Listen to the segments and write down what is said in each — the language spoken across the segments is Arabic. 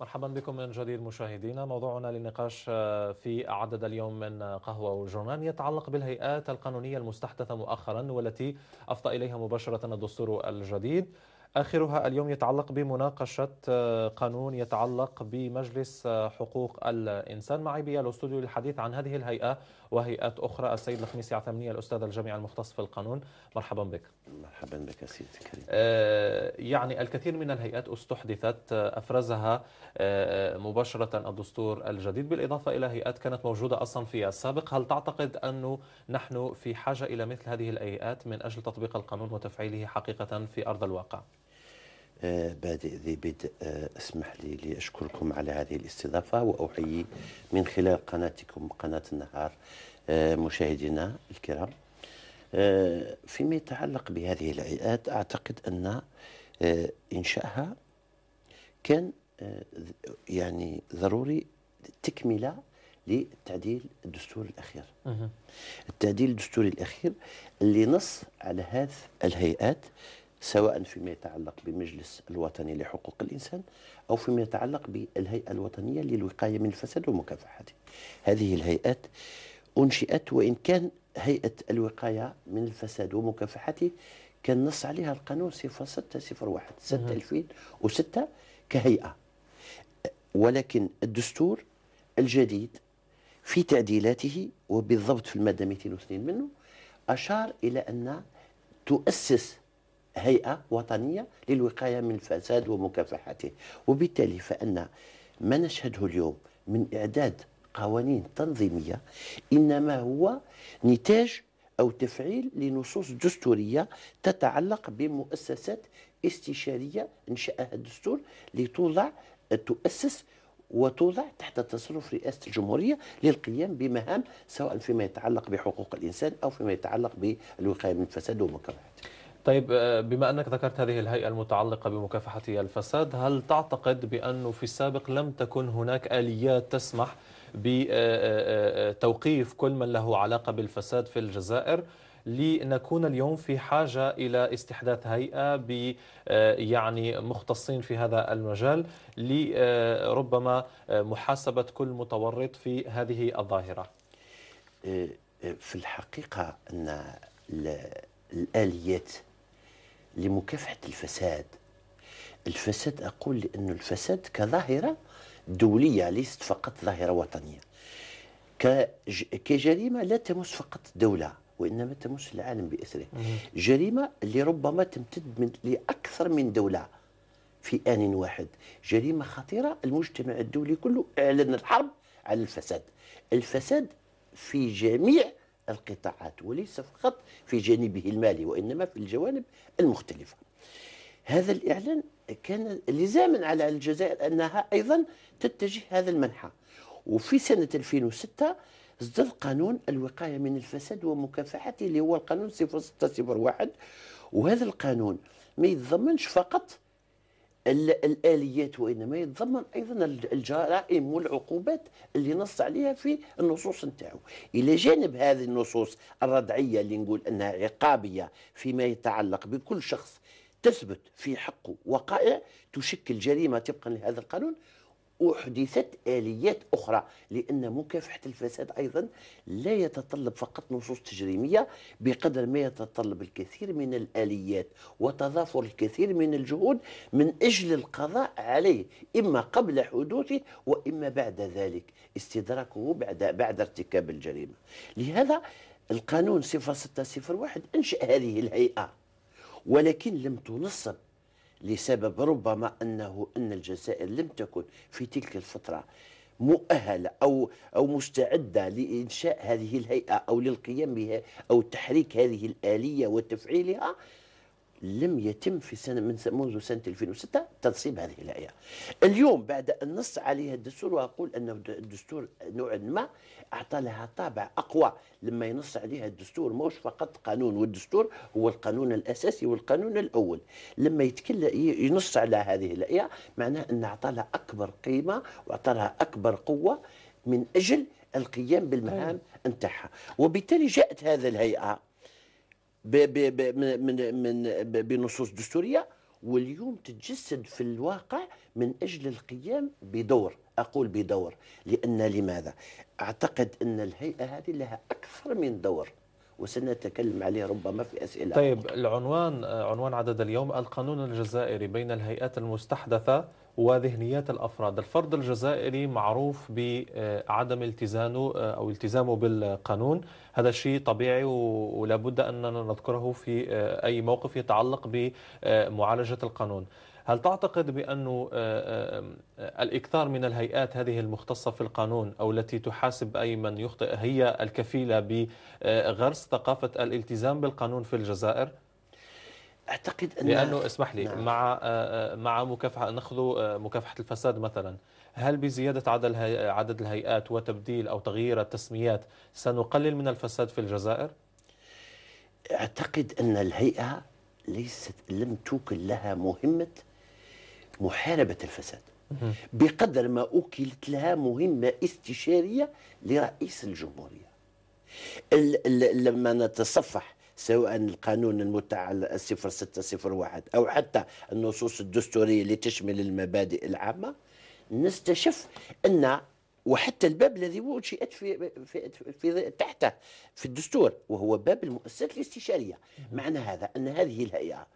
مرحبا بكم من جديد مشاهدينا موضوعنا للنقاش آه، في عدد اليوم من قهوة وجرنان يتعلق بالهيئات القانونية المستحدثة مؤخرا والتي أفضى إليها مباشرة الدستور الجديد آخرها اليوم يتعلق بمناقشة آه، قانون يتعلق بمجلس آه، حقوق الإنسان معي بيا الاستوديو للحديث عن هذه الهيئة وهيئات أخرى السيد الخميسي عثمانية الأستاذ الجامعي المختص في القانون مرحبا بك مرحبا بك سيدي الكريم آه، يعني الكثير من الهيئات استحدثت آه، أفرزها آه، مباشرة الدستور الجديد بالإضافة إلى هيئات كانت موجودة أصلا في السابق هل تعتقد أنه نحن في حاجة إلى مثل هذه الهيئات من أجل تطبيق القانون وتفعيله حقيقة في أرض الواقع؟ بادئ ذي بدء اسمح لي لأشكركم على هذه الاستضافة وأحيي من خلال قناتكم قناة النهار مشاهدينا الكرام آه، فيما يتعلق بهذه الهيئات أعتقد أن آه، إنشائها كان آه، يعني ضروري تكملة للتعديل الدستوري الأخير التعديل الدستوري الأخير اللي نص على هذه الهيئات سواء فيما يتعلق بمجلس الوطني لحقوق الإنسان أو فيما يتعلق بالهيئة الوطنية للوقاية من الفساد ومكافحته هذه الهيئات أنشئت وإن كان هيئة الوقاية من الفساد ومكافحته كان نص عليها القانون 0601 6 2006 كهيئة ولكن الدستور الجديد في تعديلاته وبالضبط في المادة 202 منه أشار إلى أن تؤسس هيئة وطنية للوقاية من الفساد ومكافحته وبالتالي فأن ما نشهده اليوم من إعداد قوانين تنظيمية إنما هو نتاج أو تفعيل لنصوص دستورية تتعلق بمؤسسات استشارية انشأها الدستور لتوضع تؤسس وتوضع تحت تصرف رئاسة الجمهورية للقيام بمهام سواء فيما يتعلق بحقوق الإنسان أو فيما يتعلق بالوقاية من الفساد والمكروهات طيب آه، بما أنك ذكرت هذه الهيئة المتعلقة بمكافحة الفساد هل تعتقد بأنه في السابق لم تكن هناك آليات تسمح بتوقيف كل من له علاقة بالفساد في الجزائر لنكون اليوم في حاجة إلى استحداث هيئة ب آه، يعني مختصين في هذا المجال لربما آه، محاسبة كل متورط في هذه الظاهرة آه، في الحقيقة أن الآليات لمكافحة الفساد الفساد أقول لأن الفساد كظاهرة دولية ليست فقط ظاهرة وطنية كجريمة لا تمس فقط الدولة وإنما تمس العالم بأسره جريمة اللي ربما تمتد من لأكثر من دولة في آن واحد جريمة خطيرة المجتمع الدولي كله أعلن الحرب على الفساد الفساد في جميع القطاعات وليس فقط في جانبه المالي وإنما في الجوانب المختلفة هذا الإعلان كان لزاما على الجزائر انها ايضا تتجه هذا المنحى وفي سنه 2006 اصدر قانون الوقايه من الفساد ومكافحته اللي هو القانون 0601 وهذا القانون ما يتضمنش فقط الاليات وانما يتضمن ايضا الجرائم والعقوبات اللي نص عليها في النصوص نتاعو الى جانب هذه النصوص الردعيه اللي نقول انها عقابيه فيما يتعلق بكل شخص تثبت في حقه وقائع تشكل جريمة طبقا لهذا القانون أحدثت آليات أخرى لأن مكافحة الفساد أيضا لا يتطلب فقط نصوص تجريمية بقدر ما يتطلب الكثير من الآليات وتضافر الكثير من الجهود من أجل القضاء عليه إما قبل حدوثه وإما بعد ذلك استدراكه بعد بعد ارتكاب الجريمة لهذا القانون 0601 أنشأ هذه الهيئة ولكن لم تنصب لسبب ربما انه ان الجزائر لم تكن في تلك الفتره مؤهله او او مستعده لانشاء هذه الهيئه او للقيام بها او تحريك هذه الاليه وتفعيلها لم يتم في سنة من منذ سنة 2006 تنصيب هذه الهيئة اليوم بعد أن نص عليها الدستور وأقول أن الدستور نوعا ما أعطى لها طابع أقوى لما ينص عليها الدستور موش فقط قانون والدستور هو القانون الأساسي والقانون الأول لما يتكلم ينص على هذه الهيئة معناه أن أعطى لها أكبر قيمة وأعطى لها أكبر قوة من أجل القيام بالمهام أيوة. نتاعها وبالتالي جاءت هذه الهيئة من من بنصوص دستوريه واليوم تتجسد في الواقع من اجل القيام بدور اقول بدور لان لماذا اعتقد ان الهيئه هذه لها اكثر من دور وسنتكلم عليه ربما في أسئلة طيب أخرى. العنوان عنوان عدد اليوم القانون الجزائري بين الهيئات المستحدثة وذهنيات الأفراد الفرد الجزائري معروف بعدم التزامه أو التزامه بالقانون هذا شيء طبيعي ولا بد أننا نذكره في أي موقف يتعلق بمعالجة القانون هل تعتقد بأن آه، آه، آه، الإكثار من الهيئات هذه المختصة في القانون أو التي تحاسب أي من يخطئ هي الكفيلة بغرس ثقافة الالتزام بالقانون في الجزائر؟ اعتقد ان لانه اسمح لي نعم. مع مع مكافحه ناخذ مكافحه الفساد مثلا هل بزياده عدد عدد الهيئات وتبديل او تغيير التسميات سنقلل من الفساد في الجزائر؟ اعتقد ان الهيئه ليست لم توكل لها مهمه محاربة الفساد بقدر ما أوكلت لها مهمة استشارية لرئيس الجمهورية لما نتصفح سواء القانون المتعلق 0601 أو حتى النصوص الدستورية اللي تشمل المبادئ العامة نستشف أن وحتى الباب الذي انشئت في, في, في تحته في الدستور وهو باب المؤسسات الاستشاريه معنى هذا ان هذه الهيئه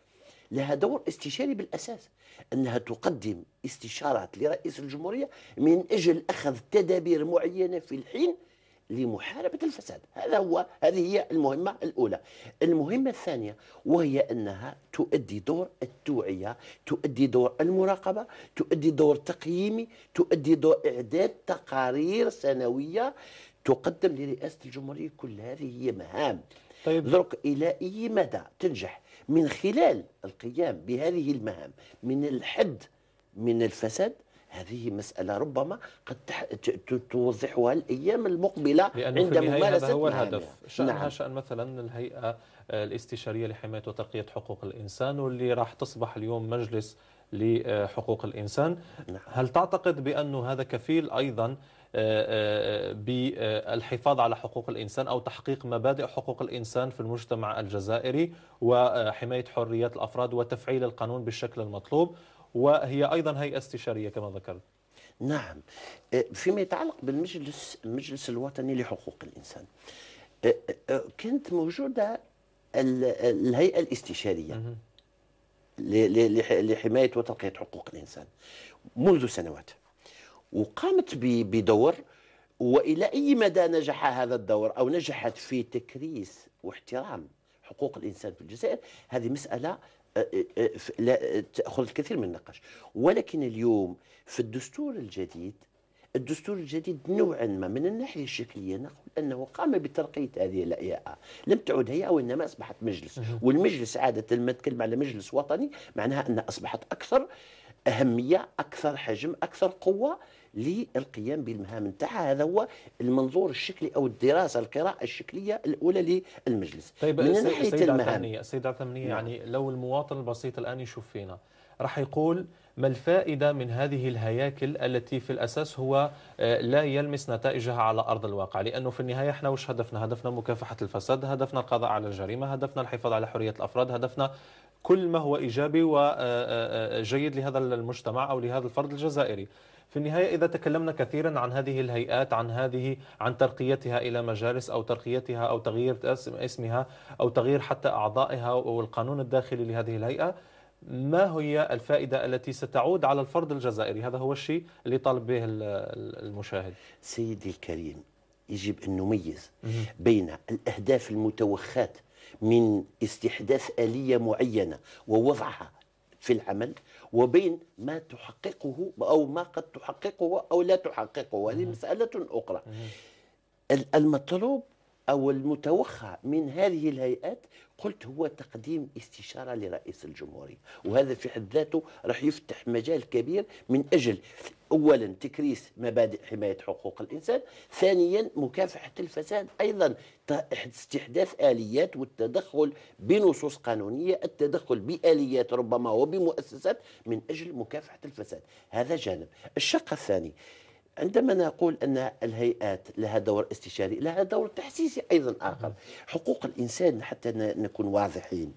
لها دور استشاري بالأساس أنها تقدم استشارات لرئيس الجمهورية من أجل أخذ تدابير معينة في الحين لمحاربة الفساد هذا هو هذه هي المهمة الأولى المهمة الثانية وهي أنها تؤدي دور التوعية تؤدي دور المراقبة تؤدي دور تقييمي تؤدي دور إعداد تقارير سنوية تقدم لرئاسة الجمهورية كل هذه هي مهام طيب. درك إلى أي مدى تنجح من خلال القيام بهذه المهام من الحد من الفساد هذه مسألة ربما قد توضحها الأيام المقبلة عند ممارسة هذا هو الهدف شأنها نعم. شأن مثلا الهيئة الاستشارية لحماية وترقية حقوق الإنسان واللي راح تصبح اليوم مجلس لحقوق الإنسان نعم. هل تعتقد بأن هذا كفيل أيضا آه، آه، آه، بالحفاظ على حقوق الإنسان أو تحقيق مبادئ حقوق الإنسان في المجتمع الجزائري وحماية حريات الأفراد وتفعيل القانون بالشكل المطلوب وهي أيضا هيئة استشارية كما ذكرت نعم فيما يتعلق بالمجلس المجلس الوطني لحقوق الإنسان كانت موجودة الهيئة الاستشارية لحماية وتلقية حقوق الإنسان منذ سنوات وقامت بدور والى اي مدى نجح هذا الدور او نجحت في تكريس واحترام حقوق الانسان في الجزائر هذه مساله لا تاخذ الكثير من النقاش ولكن اليوم في الدستور الجديد الدستور الجديد نوعا ما من الناحيه الشكليه نقول انه قام بترقيه هذه الهيئه، لم تعد هيئه وانما اصبحت مجلس، والمجلس عاده لما نتكلم على مجلس وطني معناها انها اصبحت اكثر اهميه، اكثر حجم، اكثر قوه للقيام بالمهام نتاعها هذا هو المنظور الشكلي او الدراسه القراءه الشكليه الاولى للمجلس طيب من ناحيه سيد المهام السيد عثمانية نعم. يعني لو المواطن البسيط الان يشوف فينا راح يقول ما الفائدة من هذه الهياكل التي في الأساس هو آه، لا يلمس نتائجها على أرض الواقع لأنه في النهاية احنا وش هدفنا هدفنا مكافحة الفساد هدفنا القضاء على الجريمة هدفنا الحفاظ على حرية الأفراد هدفنا كل ما هو إيجابي وجيد آه، آه، آه، لهذا المجتمع أو لهذا الفرد الجزائري في النهاية إذا تكلمنا كثيرا عن هذه الهيئات عن هذه عن ترقيتها إلى مجالس أو ترقيتها أو تغيير اسمها أو تغيير حتى أعضائها والقانون الداخلي لهذه الهيئة ما هي الفائدة التي ستعود على الفرد الجزائري هذا هو الشيء اللي طالب به المشاهد سيدي الكريم يجب أن نميز بين الأهداف المتوخاة من استحداث آلية معينة ووضعها في العمل وبين ما تحققه أو ما قد تحققه أو لا تحققه هذه مسألة أخرى المطلوب أو المتوخى من هذه الهيئات قلت هو تقديم استشارة لرئيس الجمهورية وهذا في حد ذاته راح يفتح مجال كبير من أجل أولا تكريس مبادئ حماية حقوق الإنسان ثانيا مكافحة الفساد أيضا استحداث آليات والتدخل بنصوص قانونية التدخل بآليات ربما وبمؤسسات من أجل مكافحة الفساد هذا جانب الشق الثاني عندما نقول أن الهيئات لها دور استشاري لها دور تحسيسي أيضا آخر حقوق الإنسان حتى نكون واضحين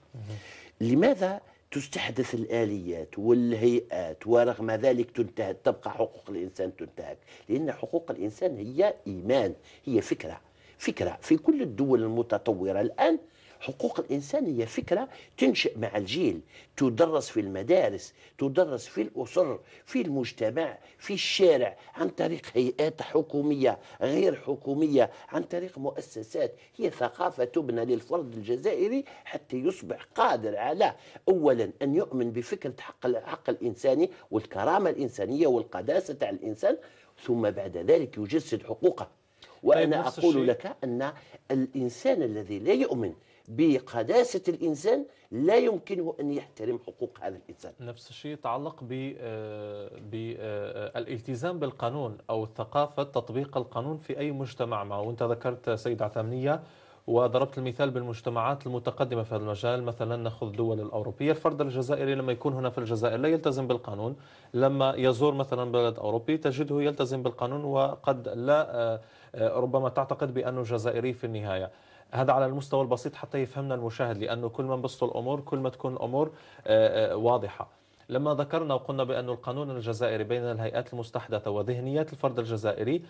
لماذا تستحدث الآليات والهيئات ورغم ذلك تنتهك تبقى حقوق الإنسان تنتهك لأن حقوق الإنسان هي إيمان هي فكرة فكرة في كل الدول المتطورة الآن حقوق الإنسان هي فكرة تنشأ مع الجيل تدرس في المدارس تدرس في الأسر في المجتمع في الشارع عن طريق هيئات حكومية غير حكومية عن طريق مؤسسات هي ثقافة تبنى للفرد الجزائري حتى يصبح قادر على أولا أن يؤمن بفكرة حق الحق الإنساني والكرامة الإنسانية والقداسة تاع الإنسان ثم بعد ذلك يجسد حقوقه طيب، وأنا أقول لك أن الإنسان الذي لا يؤمن بقداسة الإنسان لا يمكنه أن يحترم حقوق هذا الإنسان نفس الشيء يتعلق بالالتزام آه، آه، بالقانون أو ثقافة تطبيق القانون في أي مجتمع ما وانت ذكرت سيد عثمانية وضربت المثال بالمجتمعات المتقدمة في هذا المجال مثلا نأخذ دول الأوروبية الفرد الجزائري لما يكون هنا في الجزائر لا يلتزم بالقانون لما يزور مثلا بلد أوروبي تجده يلتزم بالقانون وقد لا آه، ربما تعتقد بأنه جزائري في النهاية هذا على المستوى البسيط حتى يفهمنا المشاهد لأنه كل ما نبسطوا الأمور كل ما تكون الأمور آه، آه، واضحة لما ذكرنا وقلنا بأن القانون الجزائري بين الهيئات المستحدثة وذهنيات الفرد الجزائري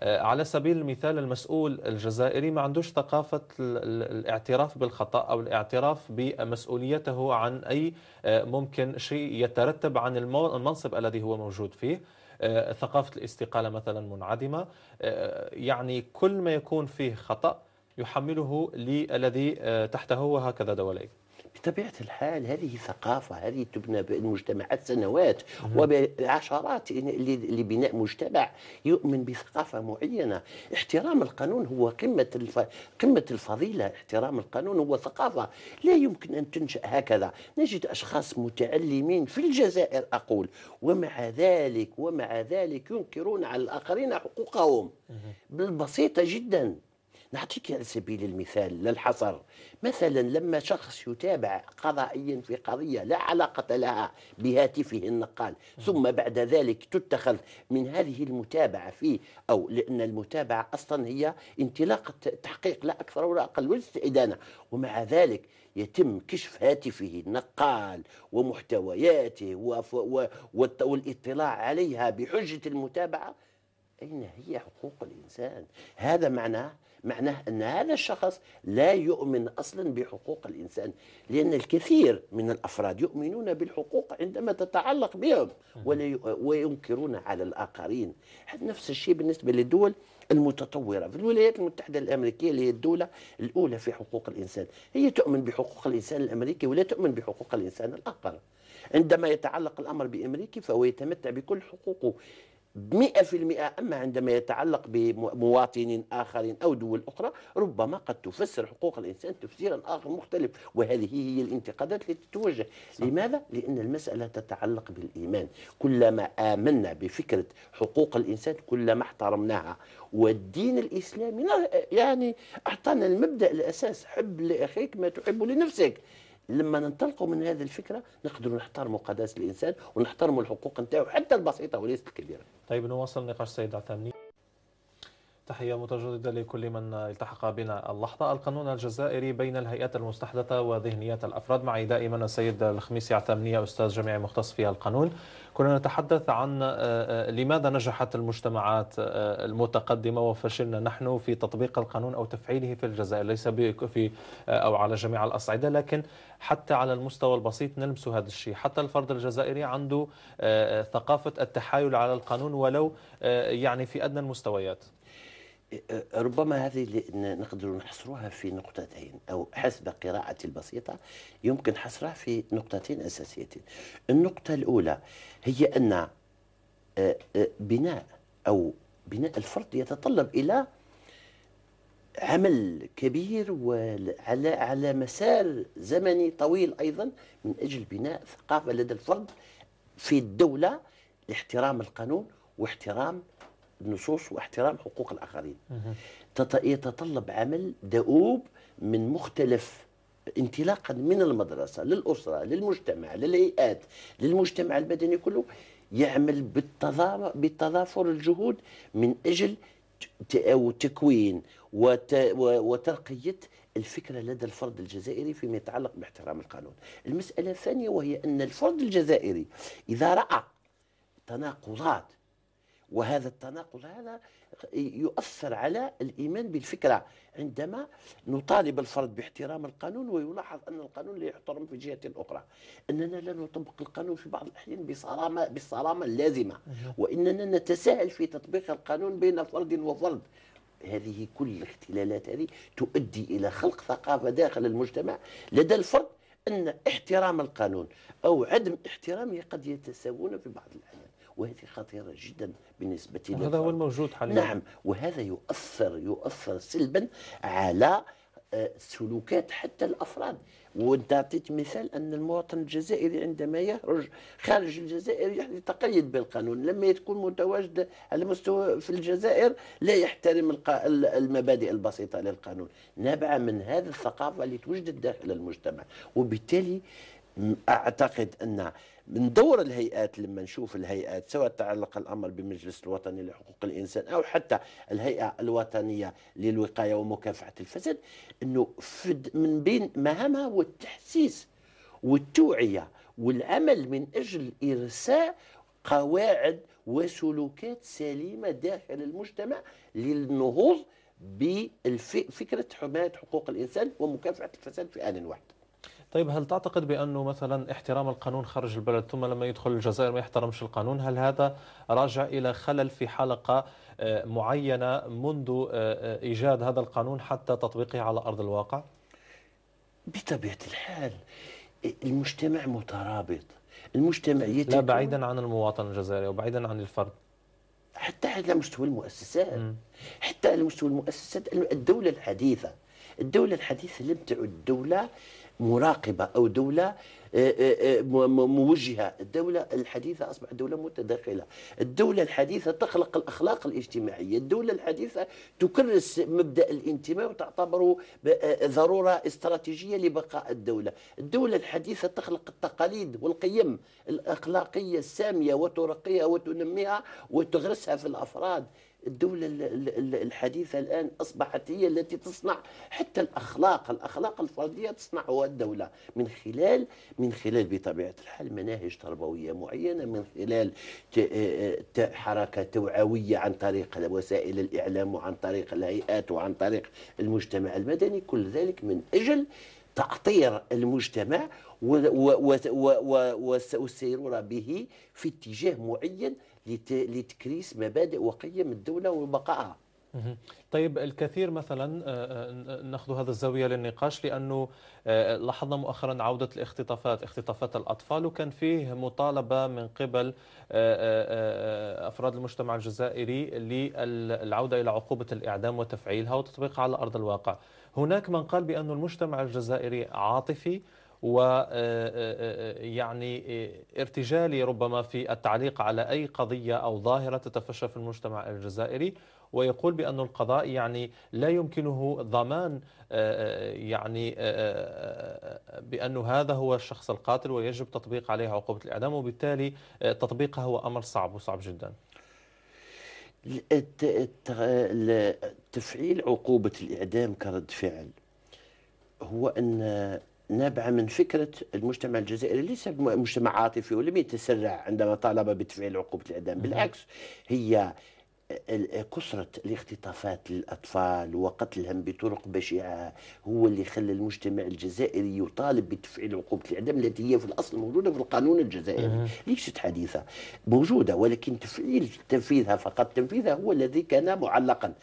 آه، على سبيل المثال المسؤول الجزائري ما عندوش ثقافة الاعتراف بالخطأ أو الاعتراف بمسؤوليته عن أي ممكن شيء يترتب عن المنصب الذي هو موجود فيه ثقافة الاستقالة مثلا منعدمة يعني كل ما يكون فيه خطأ يحمله للذي آه، تحته وهكذا دواليك بطبيعة الحال هذه ثقافة هذه تبنى بالمجتمعات سنوات وبعشرات لبناء مجتمع يؤمن بثقافة معينة احترام القانون هو قمة الف... قمة الفضيلة احترام القانون هو ثقافة لا يمكن أن تنشأ هكذا نجد أشخاص متعلمين في الجزائر أقول ومع ذلك ومع ذلك ينكرون على الآخرين حقوقهم بالبسيطة جداً نعطيك على سبيل المثال للحصر مثلا لما شخص يتابع قضائيا في قضية لا علاقة لها بهاتفه النقال ثم بعد ذلك تتخذ من هذه المتابعة فيه أو لأن المتابعة أصلا هي انطلاقة تحقيق لا أكثر ولا أقل والاستئدانة ومع ذلك يتم كشف هاتفه النقال ومحتوياته والاطلاع عليها بحجة المتابعة أين هي حقوق الإنسان هذا معناه معناه أن هذا الشخص لا يؤمن أصلا بحقوق الإنسان لأن الكثير من الأفراد يؤمنون بالحقوق عندما تتعلق بهم ولا وينكرون على الآخرين نفس الشيء بالنسبة للدول المتطورة في الولايات المتحدة الأمريكية اللي هي الدولة الأولى في حقوق الإنسان هي تؤمن بحقوق الإنسان الأمريكي ولا تؤمن بحقوق الإنسان الآخر عندما يتعلق الأمر بأمريكي فهو يتمتع بكل حقوقه مئة في المئة أما عندما يتعلق بمواطنين آخرين أو دول أخرى ربما قد تفسر حقوق الإنسان تفسيرا آخر مختلف وهذه هي الانتقادات التي توجه صح. لماذا؟ لأن المسألة تتعلق بالإيمان كلما آمنا بفكرة حقوق الإنسان كلما احترمناها والدين الإسلامي يعني أعطانا المبدأ الأساس حب لأخيك ما تحب لنفسك لما ننطلقوا من هذه الفكره نقدر نحترموا قداس الانسان ونحترموا الحقوق نتاعو حتى البسيطه وليست الكبيره. طيب نواصل نقاش السيد عثامني تحية متجددة لكل من التحق بنا اللحظة القانون الجزائري بين الهيئات المستحدثة وذهنيات الأفراد معي دائما السيد الخميسي عتامنية أستاذ جامعي مختص في القانون كنا نتحدث عن آه، آه، لماذا نجحت المجتمعات آه، المتقدمة وفشلنا نحن في تطبيق القانون أو تفعيله في الجزائر ليس في أو على جميع الأصعدة لكن حتى على المستوى البسيط نلمس هذا الشيء حتى الفرد الجزائري عنده ثقافة التحايل على القانون ولو يعني في أدنى المستويات ربما هذه نقدر نحصرها في نقطتين أو حسب قراءتي البسيطة يمكن حصرها في نقطتين أساسيتين النقطة الأولى هي أن آه، آه، بناء أو بناء الفرد يتطلب إلى عمل كبير وعلى على مسار زمني طويل أيضا من أجل بناء ثقافة لدى الفرد في الدولة لاحترام القانون واحترام النصوص واحترام حقوق الآخرين يتطلب عمل دؤوب من مختلف انطلاقا من المدرسة للأسرة للمجتمع للهيئات للمجتمع المدني كله يعمل بالتضافر الجهود من أجل تكوين وترقية الفكرة لدى الفرد الجزائري فيما يتعلق باحترام القانون المسألة الثانية وهي أن الفرد الجزائري إذا رأى تناقضات وهذا التناقض هذا يؤثر على الايمان بالفكره عندما نطالب الفرد باحترام القانون ويلاحظ ان القانون لا يحترم في جهه اخرى اننا لا نطبق القانون في بعض الاحيان بصرامه بالصرامه اللازمه واننا نتساهل في تطبيق القانون بين فرد وفرد هذه كل الاختلالات هذه تؤدي الى خلق ثقافه داخل المجتمع لدى الفرد ان احترام القانون او عدم احترامه قد يتساوون في بعض الاحيان وهذه خطيرة جدا بالنسبة للفرد هذا هو الموجود حاليا نعم وهذا يؤثر يؤثر سلبا على آه، سلوكات حتى الافراد وانت اعطيت مثال ان المواطن الجزائري عندما يخرج خارج الجزائر يتقيد يعني بالقانون لما يكون متواجد على مستوى في الجزائر لا يحترم المبادئ البسيطه للقانون نابعه من هذه الثقافه اللي توجدت داخل المجتمع وبالتالي اعتقد ان من دور الهيئات لما نشوف الهيئات سواء تعلق الامر بمجلس الوطني لحقوق الانسان او حتى الهيئه الوطنيه للوقايه ومكافحه الفساد انه من بين مهامها هو التحسيس والتوعيه والعمل من اجل ارساء قواعد وسلوكات سليمه داخل المجتمع للنهوض بفكره حمايه حقوق الانسان ومكافحه الفساد في ان واحد طيب هل تعتقد بأنه مثلا احترام القانون خارج البلد ثم لما يدخل الجزائر ما يحترمش القانون هل هذا راجع إلى خلل في حلقة آه، معينة منذ آه، آه، إيجاد هذا القانون حتى تطبيقه على أرض الواقع؟ بطبيعة الحال المجتمع مترابط المجتمع يتكون لا بعيدا عن المواطن الجزائري وبعيدا عن الفرد حتى على مستوى المؤسسات م. حتى على مستوى المؤسسات الدولة الحديثة الدولة الحديثة لم تعد دولة مراقبة أو دولة آه، آه، آه، موجهة الدولة الحديثة أصبحت دولة متداخلة الدولة الحديثة تخلق الأخلاق الاجتماعية الدولة الحديثة تكرس مبدأ الانتماء وتعتبره ضرورة استراتيجية لبقاء الدولة الدولة الحديثة تخلق التقاليد والقيم الأخلاقية السامية وترقيها وتنميها وتغرسها في الأفراد الدولة الحديثة الآن أصبحت هي التي تصنع حتى الأخلاق الأخلاق الفردية تصنعها الدولة من خلال من خلال بطبيعة الحال مناهج تربوية معينة من خلال آه، آه، حركة توعوية عن طريق وسائل الإعلام وعن طريق الهيئات وعن طريق المجتمع المدني كل ذلك من أجل تعطير المجتمع والسيرورة به في اتجاه معين لتكريس مبادئ وقيم الدولة وبقائها طيب الكثير مثلا آه، آه، ناخذ هذا الزاوية للنقاش لأنه آه، لاحظنا مؤخرا عودة الاختطافات اختطافات الأطفال وكان فيه مطالبة من قبل أفراد المجتمع الجزائري للعودة إلى عقوبة الإعدام وتفعيلها وتطبيقها على أرض الواقع هناك من قال بأن المجتمع الجزائري عاطفي ويعني آه، آه، آه، ارتجالي ربما في التعليق على أي قضية أو ظاهرة تتفشى في المجتمع الجزائري ويقول بأن القضاء يعني لا يمكنه ضمان يعني بأن هذا هو الشخص القاتل ويجب تطبيق عليه عقوبة الإعدام وبالتالي تطبيقها هو أمر صعب وصعب جدا تفعيل عقوبة الإعدام كرد فعل هو أن نابعة من فكرة المجتمع الجزائري ليس مجتمع عاطفي ولم يتسرع عندما طالب بتفعيل عقوبة الإعدام بالعكس هي كثرة الاختطافات للأطفال وقتلهم بطرق بشعة هو اللي خلى المجتمع الجزائري يطالب بتفعيل عقوبة الإعدام التي هي في الأصل موجودة في القانون الجزائري ليست حديثة موجودة ولكن تفعيل تنفيذها فقط تنفيذها هو الذي كان معلقا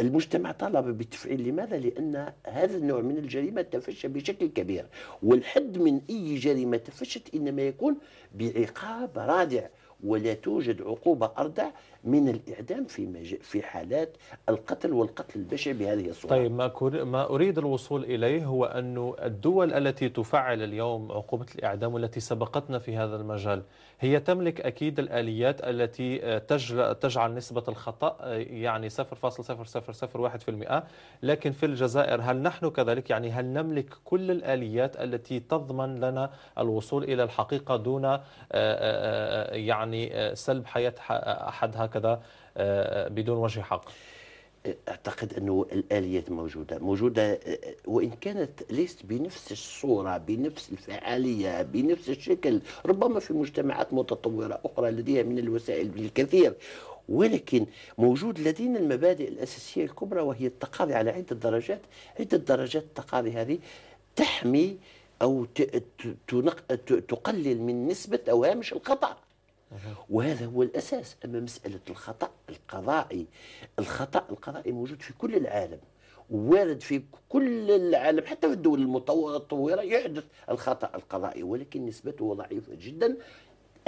المجتمع طالب بالتفعيل لماذا؟ لأن هذا النوع من الجريمة تفشى بشكل كبير والحد من أي جريمة تفشت إنما يكون بعقاب رادع ولا توجد عقوبة أردع من الإعدام في مج... في حالات القتل والقتل البشع بهذه الصورة طيب ما, كور... ما أريد الوصول إليه هو أن الدول التي تفعل اليوم عقوبة الإعدام والتي سبقتنا في هذا المجال هي تملك أكيد الآليات التي آه، تجعل نسبة الخطأ آه، يعني 0.0001% لكن في الجزائر هل نحن كذلك يعني هل نملك كل الآليات التي تضمن لنا الوصول إلى الحقيقة دون آه، يعني سلب حياة أحد هكذا بدون وجه حق اعتقد انه الاليات موجوده موجوده وان كانت ليست بنفس الصوره بنفس الفعاليه بنفس الشكل ربما في مجتمعات متطوره اخرى لديها من الوسائل بالكثير ولكن موجود لدينا المبادئ الاساسيه الكبرى وهي التقاضي على عده درجات عده درجات التقاضي هذه تحمي او تقلل من نسبه او هامش الخطا وهذا هو الأساس أما مسألة الخطأ القضائي الخطأ القضائي موجود في كل العالم وارد في كل العالم حتى في الدول المتطورة يحدث الخطأ القضائي ولكن نسبته ضعيفة جدا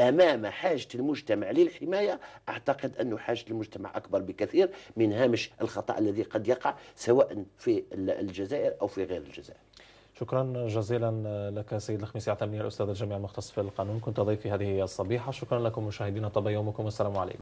امام حاجه المجتمع للحمايه اعتقد انه حاجه المجتمع اكبر بكثير من هامش الخطا الذي قد يقع سواء في الجزائر او في غير الجزائر شكرا جزيلا لك سيد الخميس عتمني الأستاذ الجامعي المختص في القانون كنت ضيفي هذه الصبيحة شكرا لكم مشاهدينا طب يومكم والسلام عليكم